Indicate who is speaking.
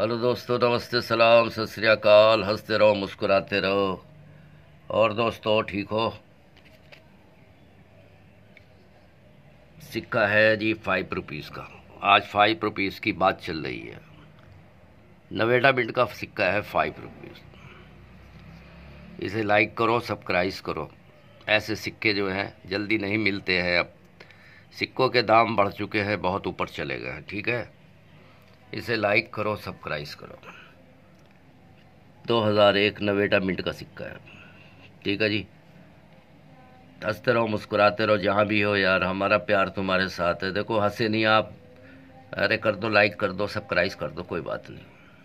Speaker 1: hello दोस्तों नमस्ते सलाम सत श्रीकाल हंसते रहो मुस्कुराते रहो और दोस्तों ठीक हो सिक्का है जी फाइव रुपीज़ का आज फाइव रुपीज़ की बात चल रही है नवेडा मिनट का सिक्का है फाइव रुपीज़ इसे लाइक करो सब्सक्राइब करो ऐसे सिक्के जो हैं जल्दी नहीं मिलते हैं अब सिक्कों के दाम बढ़ चुके हैं बहुत ऊपर चले गए हैं ठीक है इसे लाइक करो सब्सक्राइब करो 2001 नवेटा मिनट का सिक्का है ठीक है जी हंसते रहो मुस्कुराते रहो जहाँ भी हो यार हमारा प्यार तुम्हारे साथ है देखो हंसे नहीं आप अरे कर दो लाइक कर दो सब्सक्राइब कर दो कोई बात नहीं